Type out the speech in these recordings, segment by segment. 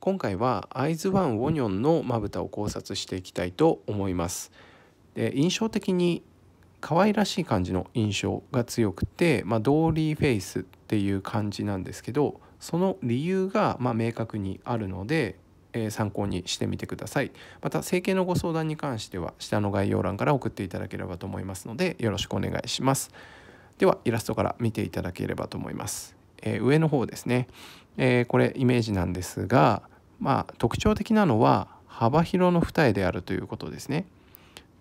今回は会津湾ウォニョンのまぶたを考察していきたいと思いますで印象的に可愛らしい感じの印象が強くて、まあ、ドーリーフェイスっていう感じなんですけどその理由がま明確にあるので、えー、参考にしてみてくださいまた整形のご相談に関しては下の概要欄から送っていただければと思いますのでよろしくお願いしますではイラストから見ていただければと思います、えー、上の方ですね、えー、これイメージなんですがまあ、特徴的なのは幅広の二重であるということですね。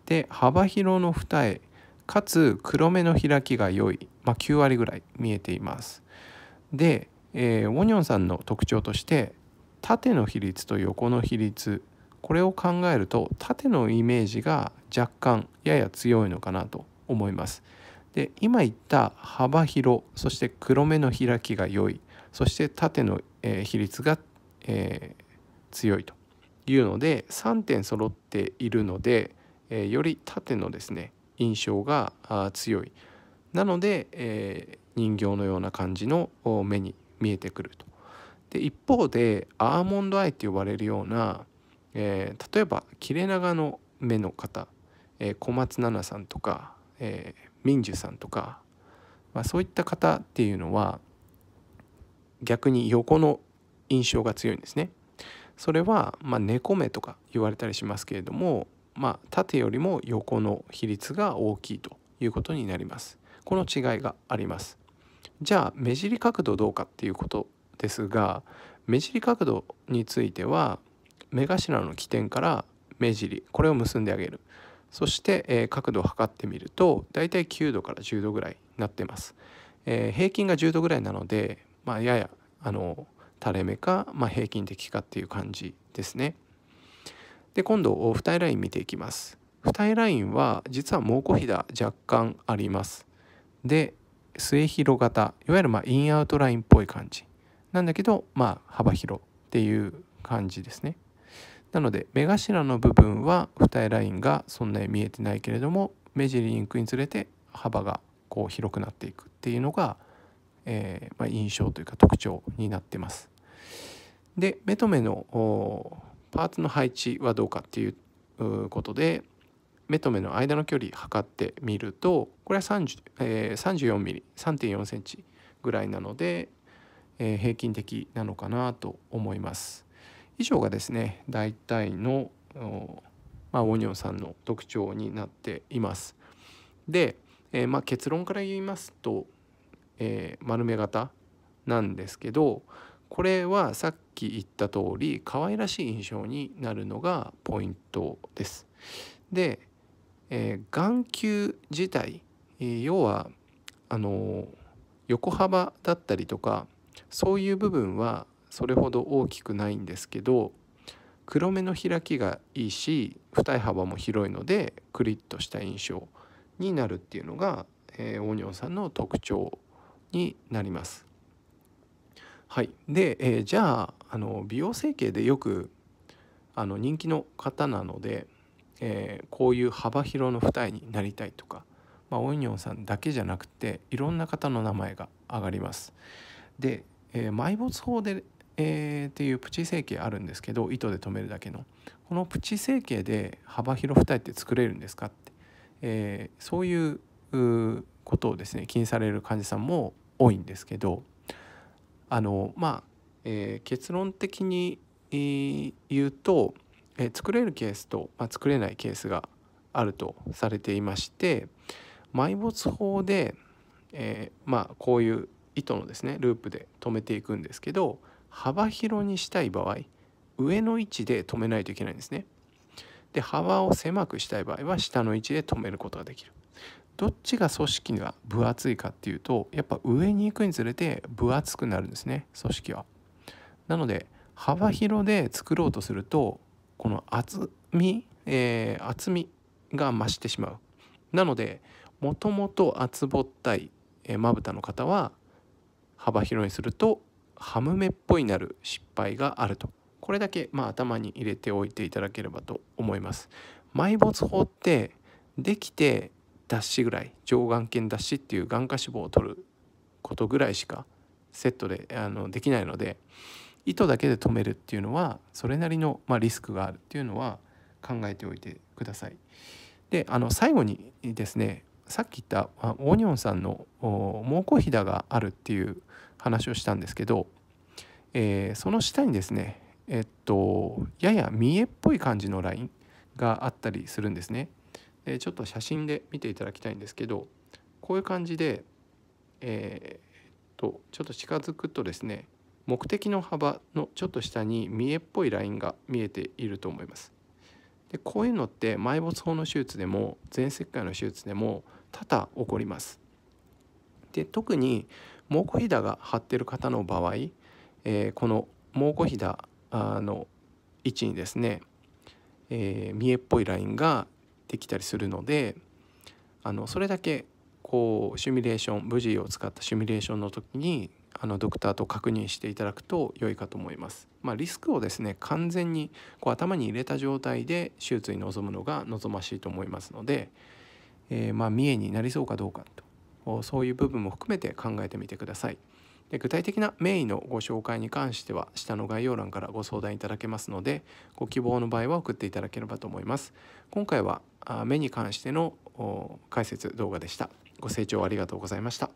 で幅広の二重かつ黒目の開きが良い、まあ、9割ぐらい見えています。で、えー、ウォニョンさんの特徴として縦の比率と横の比率これを考えると縦のイメージが若干やや強いのかなと思います。で今言った幅広そして黒目の開きが良いそして縦の、えー、比率が、えー、強いというので3点揃っているので、えー、より縦のですね印象が強いなので、えー、人形のような感じの目に見えてくるとで一方でアーモンドアイって呼ばれるような、えー、例えば切れ長の目の方、えー、小松菜奈さんとか、えー、民樹さんとか、まあ、そういった方っていうのは逆に横の印象が強いんですね。それは、まあ、猫目とか言われたりしますけれども、まあ、縦よりも横の比率が大きいということになります。この違いがあります。じゃあ目尻角度どうかっていうことですが目尻角度については目頭の起点から目尻これを結んであげるそして、えー、角度を測ってみるとだいたい9度から10度ぐらいになってます、えー、平均が10度ぐらいなので、まあ、ややあの垂れ目か、まあ、平均的かっていう感じですね。で今度二重ライン見ていきます。二重ラインは実は毛骨ひだ若干あります。で末広型いわゆるまあインアウトラインっぽい感じなんだけどまあ幅広っていう感じですね。なので目頭の部分は二重ラインがそんなに見えてないけれども目尻インクにつれて幅がこう広くなっていくっていうのが、えーまあ、印象というか特徴になってます。で目と目のパーツの配置はどうかっていうことで目と目の間の距離測ってみるとこれは30、えー、34mm3.4cm ぐらいなので、えー、平均的なのかなと思います。以上がですね大体のまあ、オニオンさんの特徴になっています。で、えー、まあ、結論から言いますと、えー、丸目型なんですけどこれはさっき言った通り可愛らしい印象になるのがポイントです。で、えー、眼球自体、えー、要はあの横幅だったりとかそういう部分はそれほど大きくないんですけど黒目の開きがいいし二重幅も広いのでクリッとした印象になるっていうのが、えー、オニオンさんの特徴になります。はい、で、えー、じゃああの美容整形でよくあの人気の方なので、えー、こういう幅広の二重になりたいとか、まあ、オイニョンさんだけじゃなくていろんな方の名前が上がります。で、えー、埋没法で、えー、っていうプチ整形あるんですけど糸で留めるだけのこのプチ整形で幅広二重って作れるんですかって、えー、そういうことをですね気にされる患者さんも多いんですけどあのまあえー、結論的に言うと、えー、作れるケースと、まあ、作れないケースがあるとされていまして埋没法で、えー、まあ、こういう糸のですねループで止めていくんですけど幅広にしたい場合上の位置で止めないといけないんですね。で幅を狭くしたい場合は下の位置で止めることができる。どっちが組織が分厚いかっていうとやっぱ上に行くにつれて分厚くなるんですね組織は。なので幅広で作ろうとするとこの厚み、えー、厚みが増してしまう。なのでもともと厚ぼったいまぶたの方は幅広にするとハム目っぽいなる失敗があるとこれだけまあ頭に入れておいていただければと思います埋没法ってできて脱脂ぐらい上眼圏脱脂っていう眼下脂肪を取ることぐらいしかセットであのできないので糸だけで止めるっていうのはそれなりの、まあ、リスクがあるっていうのは考えておいてください。であの最後にですねさっき言ったオニオンさんの蒙古ひだがあるっていう話をしたんですけど、えー、その下にですねえっとやや見えっぽい感じのラインがあったりするんですね。でちょっと写真で見ていただきたいんですけどこういう感じで、えー、っとちょっと近づくとですね目的の幅のちょっと下に見えっぽいラインが見えていると思います。でこういうのって埋没法の手術でも全切開の手術でも多々起こります。で特に毛根ひだが張ってる方の場合、えー、この毛根ひだの位置にですね、えー、見えっぽいラインができたりするのであのそれだけこうシミュレーション VG を使ったシミュレーションの時にあのドクターと確認していただくと良いかと思います。まあ、リスクをですね完全にこう頭に入れた状態で手術に臨むのが望ましいと思いますので、えー、まあ三重になりそうかどうかとそういう部分も含めて考えてみてください。で具体的な名医のご紹介に関しては下の概要欄からご相談いただけますのでご希望の場合は送っていただければと思います。今回は目に関しての解説動画でした。ご清聴ありがとうございました。